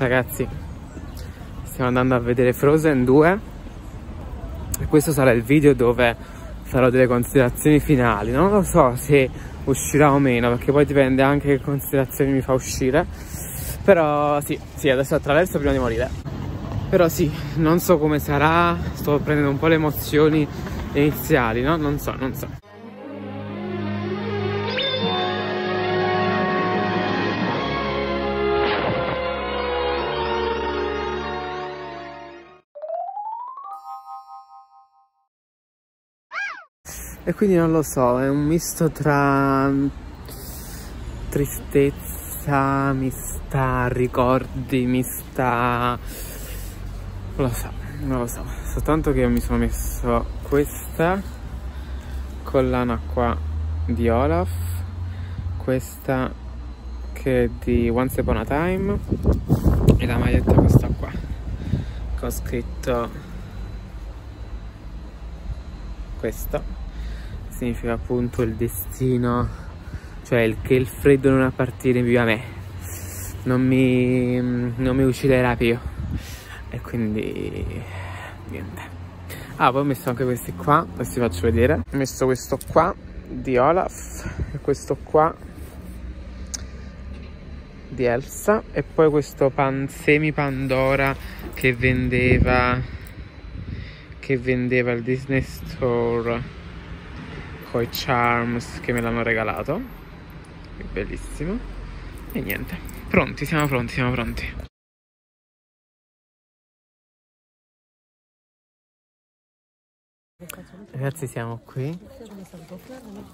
Ragazzi, stiamo andando a vedere Frozen 2 e questo sarà il video dove farò delle considerazioni finali. Non lo so se uscirà o meno, perché poi dipende anche che considerazioni mi fa uscire. Però sì, sì, adesso attraverso prima di morire. Però sì, non so come sarà, sto prendendo un po' le emozioni iniziali, no? Non so, non so. e quindi non lo so, è un misto tra tristezza, mista ricordi, mista... Non lo so, non lo so, soltanto che io mi sono messo questa collana qua di Olaf, questa che è di Once Upon a Time e la maglietta questa qua che ho scritto questo significa appunto il destino, cioè che il freddo non appartiene più a me, non mi, non mi ucciderà più. E quindi niente. Ah, poi ho messo anche questi qua, adesso vi faccio vedere. Ho messo questo qua di Olaf e questo qua di Elsa e poi questo pan, semi Pandora che vendeva che vendeva al Disney Store poi Charms che me l'hanno regalato è bellissimo e niente pronti siamo pronti siamo pronti Ragazzi siamo qui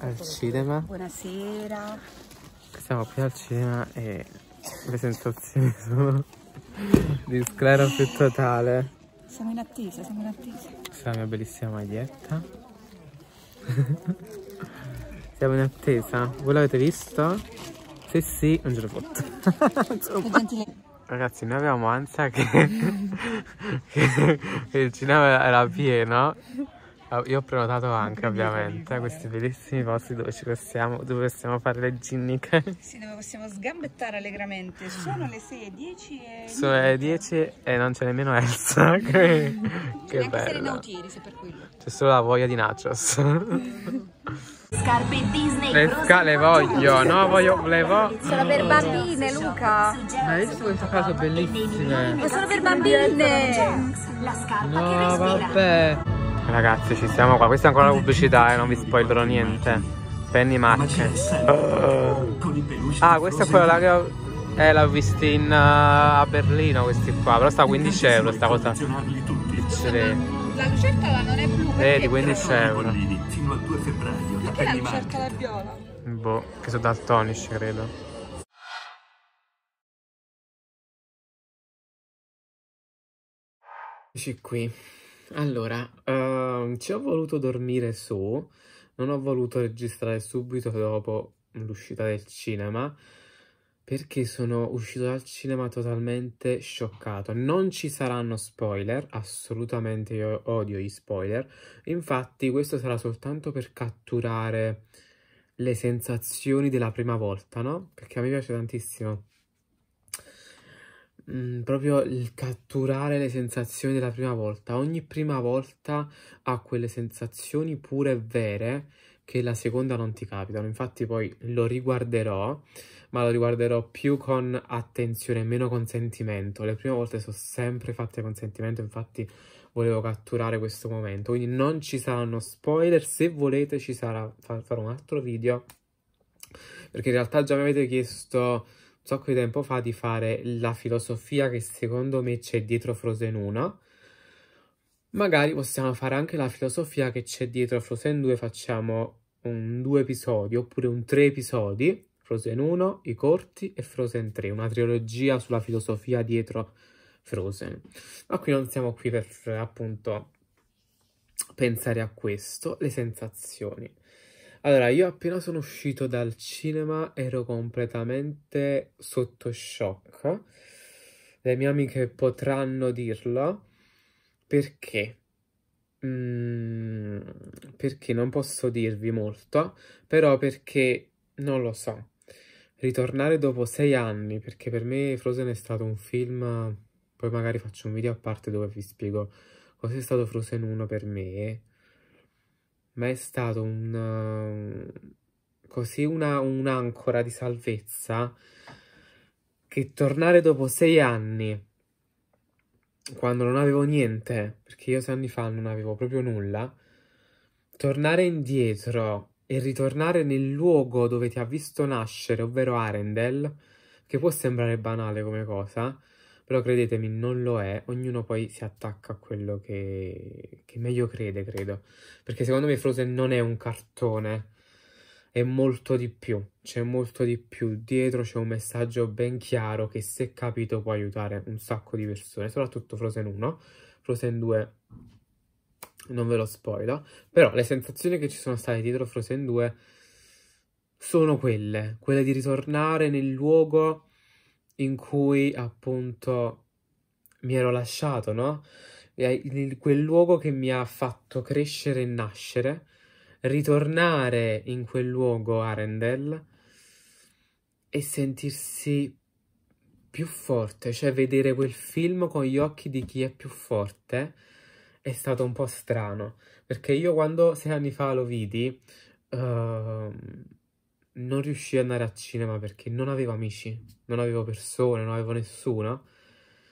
al cinema Buonasera Siamo qui al cinema e le sensazioni sono di sclero più totale Siamo in attesa, siamo in attesa Questa è la mia bellissima maglietta Siamo in attesa. Voi l'avete visto? Se sì, non ce l'ho fatta. Ragazzi, noi avevamo ansia che, che, che il cinema era pieno Ah, io ho prenotato anche ovviamente questi bellissimi posti dove ci possiamo, dove possiamo fare le ginniche. Sì, dove possiamo sgambettare allegramente. Sono le 6.10 e... Sono le 10 e non c'è nemmeno Elsa. che che bello. Nautieri, se per quello. C'è solo la voglia di nachos. Scarpe Disney Le, sca le voglio, no voglio, le voglio Sono per bambine Luca Ma hai visto questo caso bellissime? Ma sono per bambine La scarpa no, che respira vabbè Ragazzi ci siamo qua, questa è ancora la pubblicità e eh, non vi spoilerò niente Penny Mac uh. Ah questa è quella che ho... Eh l'ho vista in, uh, a Berlino questi qua Però sta a 15 euro sta cosa La lucertola non è blu Vedi 15 euro Fino al 2 febbraio Perché la lucertola è viola? Boh, che sono daltonici credo Eccoci qui allora, uh, ci ho voluto dormire su, non ho voluto registrare subito dopo l'uscita del cinema perché sono uscito dal cinema totalmente scioccato. Non ci saranno spoiler, assolutamente io odio gli spoiler. Infatti questo sarà soltanto per catturare le sensazioni della prima volta, no? Perché a me piace tantissimo mh, mm, proprio il catturare le sensazioni della prima volta. Ogni prima volta ha quelle sensazioni pure vere che la seconda non ti capitano. Infatti poi lo riguarderò, ma lo riguarderò più con attenzione, meno con sentimento. Le prime volte sono sempre fatte con sentimento, infatti volevo catturare questo momento. Quindi non ci saranno spoiler, se volete ci sarà, farò un altro video. Perché in realtà già mi avete chiesto sacco di tempo fa di fare la filosofia che secondo me c'è dietro Frozen 1. Magari possiamo fare anche la filosofia che c'è dietro Frozen 2, facciamo un due episodi oppure un tre episodi, Frozen 1, i corti e Frozen 3, una trilogia sulla filosofia dietro Frozen. Ma qui non siamo qui per appunto pensare a questo, le sensazioni. Allora, io appena sono uscito dal cinema ero completamente sotto shock. Le mie amiche potranno dirlo perché mm, perché non posso dirvi molto, però perché non lo so. Ritornare dopo sei anni, perché per me Frozen è stato un film, poi magari faccio un video a parte dove vi spiego cos'è stato Frozen 1 per me ma è stato un, ehm, così una, un'ancora di salvezza che tornare dopo sei anni, quando non avevo niente, perché io sei anni fa non avevo proprio nulla, tornare indietro e ritornare nel luogo dove ti ha visto nascere, ovvero Arendelle, che può sembrare banale come cosa, però credetemi, non lo è, ognuno poi si attacca a quello che, che meglio crede, credo. Perché secondo me Frozen non è un cartone, è molto di più, c'è molto di più. Dietro c'è un messaggio ben chiaro che se capito può aiutare un sacco di persone, soprattutto Frozen 1. Frozen 2 non ve lo spoiler, però le sensazioni che ci sono state dietro Frozen 2 sono quelle, quelle di ritornare nel luogo in cui appunto mi ero lasciato, no? In quel luogo che mi ha fatto crescere e nascere, ritornare in quel luogo Arendelle e sentirsi più forte, cioè vedere quel film con gli occhi di chi è più forte è stato un po' strano, perché io quando sei anni fa lo vidi, uh, non riuscii ad andare al cinema perché non avevo amici, non avevo persone, non avevo nessuno.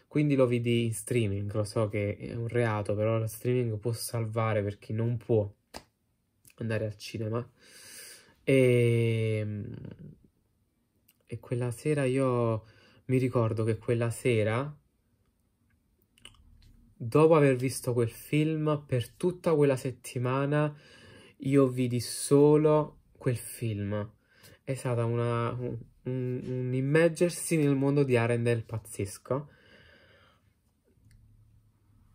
Quindi lo vidi in streaming, lo so che è un reato, però lo streaming può salvare per chi non può andare al cinema. E, ehm, e quella sera io mi ricordo che quella sera, dopo aver visto quel film, per tutta quella settimana io vidi solo quel film è stata una, un, un immergersi nel mondo di Arendelle pazzesco.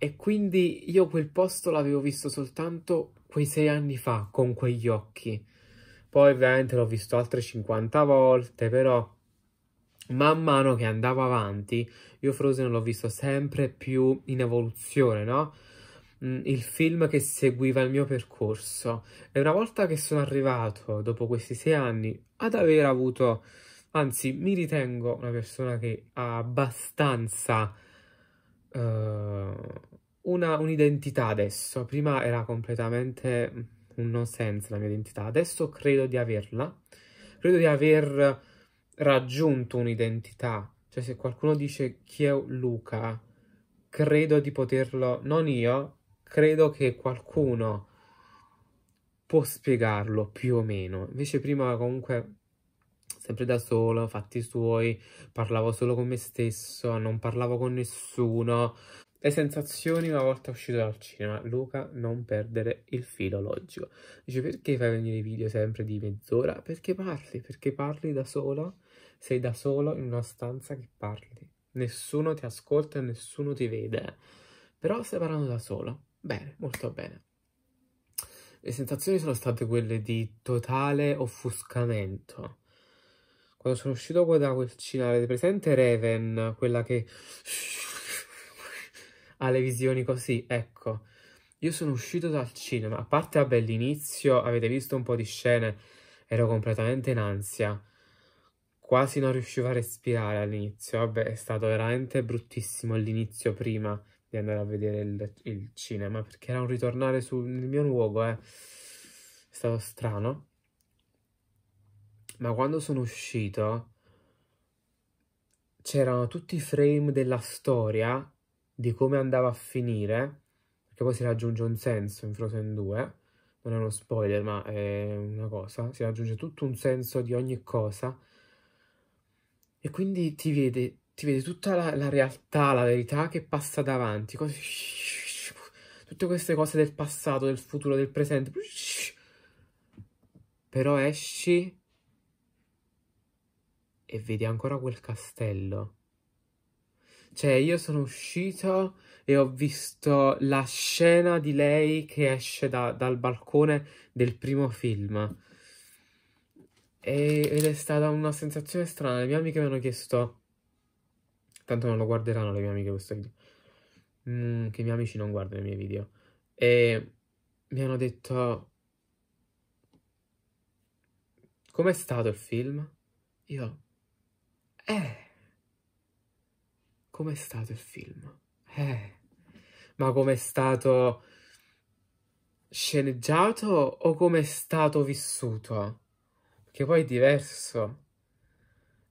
E quindi io quel posto l'avevo visto soltanto quei sei anni fa, con quegli occhi. Poi ovviamente l'ho visto altre 50 volte, però man mano che andavo avanti, io Frozen l'ho visto sempre più in evoluzione, no? mh, mm, il film che seguiva il mio percorso e una volta che sono arrivato, dopo questi sei anni, ad aver avuto, anzi mi ritengo una persona che ha abbastanza uh, una, un'identità adesso, prima era completamente un no sense la mia identità, adesso credo di averla, credo di aver raggiunto un'identità, cioè se qualcuno dice chi è Luca, credo di poterlo, non io, credo che qualcuno può spiegarlo più o meno. Invece prima comunque sempre da solo, fatti suoi, parlavo solo con me stesso, non parlavo con nessuno. Le sensazioni una volta uscito dal cinema. Luca, non perdere il filo logico. Dice, perché fai venire i video sempre di mezz'ora? Perché parli, perché parli da solo. Sei da solo in una stanza che parli. Nessuno ti ascolta, nessuno ti vede. Però stai parlando da solo. Bene, molto bene. Le sensazioni sono state quelle di totale offuscamento. Quando sono uscito qua da quel cinema, avete presente Raven, quella che ha le visioni così, ecco. Io sono uscito dal cinema, a parte vabbè l'inizio, avete visto un po' di scene, ero completamente in ansia. Quasi non riuscivo a respirare all'inizio, vabbè è stato veramente bruttissimo l'inizio prima, di andare a vedere il, il cinema, perché era un ritornare sul mio luogo, eh. è stato strano. Ma quando sono uscito c'erano tutti i frame della storia di come andava a finire, perché poi si raggiunge un senso in Frozen 2, non è uno spoiler, ma è una cosa, si raggiunge tutto un senso di ogni cosa. E quindi ti vede ti vedi tutta la, la realtà, la verità che passa davanti, Così, tutte queste cose del passato, del futuro, del presente. Però esci e vedi ancora quel castello. Cioè, io sono uscito e ho visto la scena di lei che esce da, dal balcone del primo film. E, ed è stata una sensazione strana. Le mie amiche mi hanno chiesto: tanto non lo guarderanno le mie amiche questo video. Mm, che i miei amici non guardano i miei video. E mi hanno detto... Com'è stato il film? Io... Eh... Com'è stato il film? Eh... Ma com'è stato sceneggiato o com'è stato vissuto? Che poi è diverso.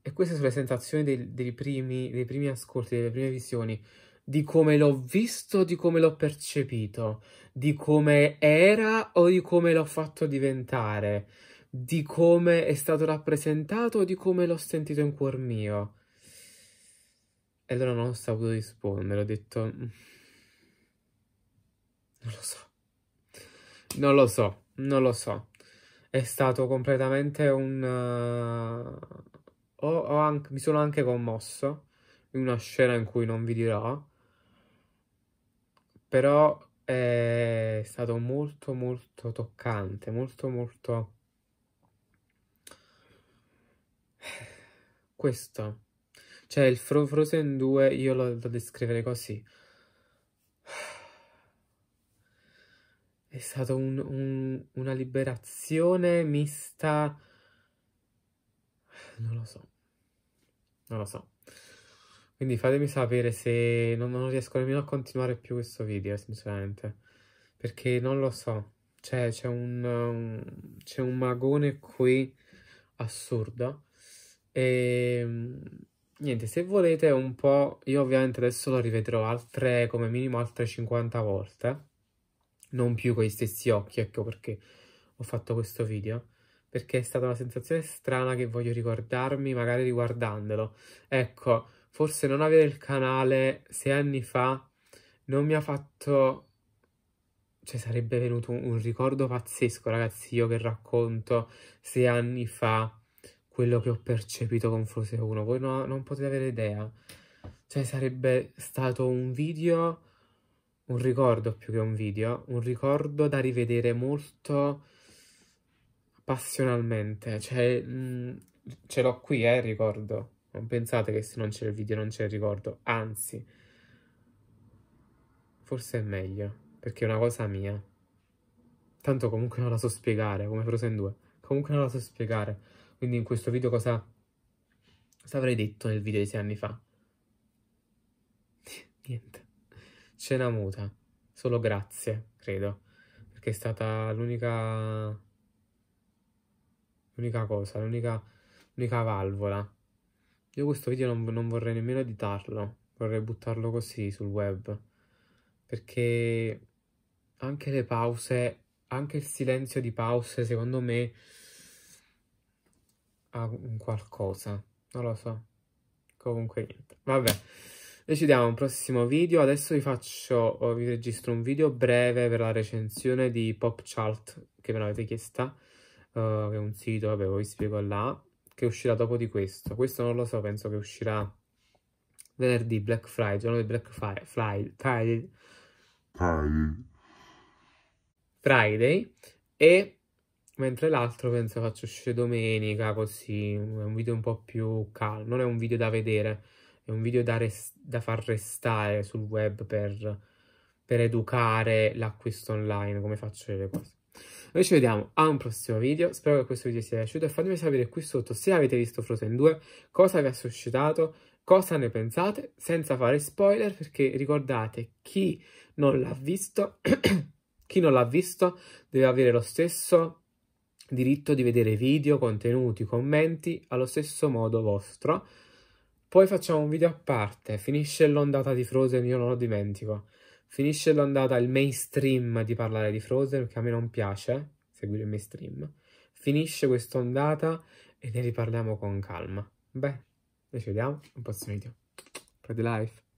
E queste sono le sensazioni dei, dei, primi, dei primi ascolti, delle prime visioni, di come l'ho visto, di come l'ho percepito, di come era o di come l'ho fatto diventare, di come è stato rappresentato o di come l'ho sentito in cuor mio. E allora non ho saputo rispondere, ho detto... Mm, non lo so. Non lo so, non lo so. È stato completamente un... Uh ho, ho anche, mi sono anche commosso in una scena in cui non vi dirò, però è stato molto molto toccante, molto molto... Questo. Cioè il Fro Frozen 2 io lo, lo descrivere così. È stata un, un, una liberazione mista eh, non lo so, non lo so. Quindi fatemi sapere se non, non riesco nemmeno a continuare più questo video, sinceramente, perché non lo so. Cioè, c'è un, un, c'è un magone qui assurdo. E ehm, niente, se volete un po', io ovviamente adesso lo rivedrò altre, come minimo altre 50 volte, non più con gli stessi occhi, ecco perché ho fatto questo video perché è stata una sensazione strana che voglio ricordarmi magari riguardandolo. Ecco, forse non avere il canale sei anni fa non mi ha fatto... Cioè sarebbe venuto un, ricordo pazzesco, ragazzi, io che racconto sei anni fa quello che ho percepito con Fruse 1. Voi no, non potete avere idea. Cioè sarebbe stato un video, un ricordo più che un video, un ricordo da rivedere molto passionalmente. Cioè, mh, mm, ce l'ho qui, eh, il ricordo. Non pensate che se non c'è il video non c'è il ricordo. Anzi, forse è meglio, perché è una cosa mia. Tanto comunque non la so spiegare, come Frosa 2. Comunque non la so spiegare. Quindi in questo video cosa, cosa avrei detto nel video di sei anni fa? Niente. Cena muta. Solo grazie, credo. Perché è stata l'unica l'unica cosa, l'unica, l'unica valvola. Io questo video non, non vorrei nemmeno editarlo, vorrei buttarlo così sul web, perché anche le pause, anche il silenzio di pause, secondo me, ha un qualcosa, non lo so. Comunque niente, vabbè. Decidiamo un prossimo video, adesso vi faccio, vi registro un video breve per la recensione di Pop Chart che me l'avete chiesta che eh, è un sito, vabbè, vi spiego là, che uscirà dopo di questo. Questo non lo so, penso che uscirà venerdì, Black Friday, giorno di Black Friday, Friday, Friday, Friday. Friday e mentre l'altro penso faccio uscire domenica così, è un video un po' più calmo, non è un video da vedere, è un video da, res da far restare sul web per, per educare l'acquisto online, come faccio le cose. Noi ci vediamo a un prossimo video, spero che questo video sia piaciuto e fatemi sapere qui sotto se avete visto Frozen 2, cosa vi ha suscitato, cosa ne pensate, senza fare spoiler perché ricordate chi non l'ha visto, chi non l'ha visto deve avere lo stesso diritto di vedere video, contenuti, commenti allo stesso modo vostro. Poi facciamo un video a parte, finisce l'ondata di Frozen, io non lo dimentico. Finisce l'ondata il mainstream di parlare di Frozen, che a me non piace seguire il mainstream. Finisce quest'ondata e ne riparliamo con calma. Beh, noi ci vediamo al prossimo video. Pretty Life.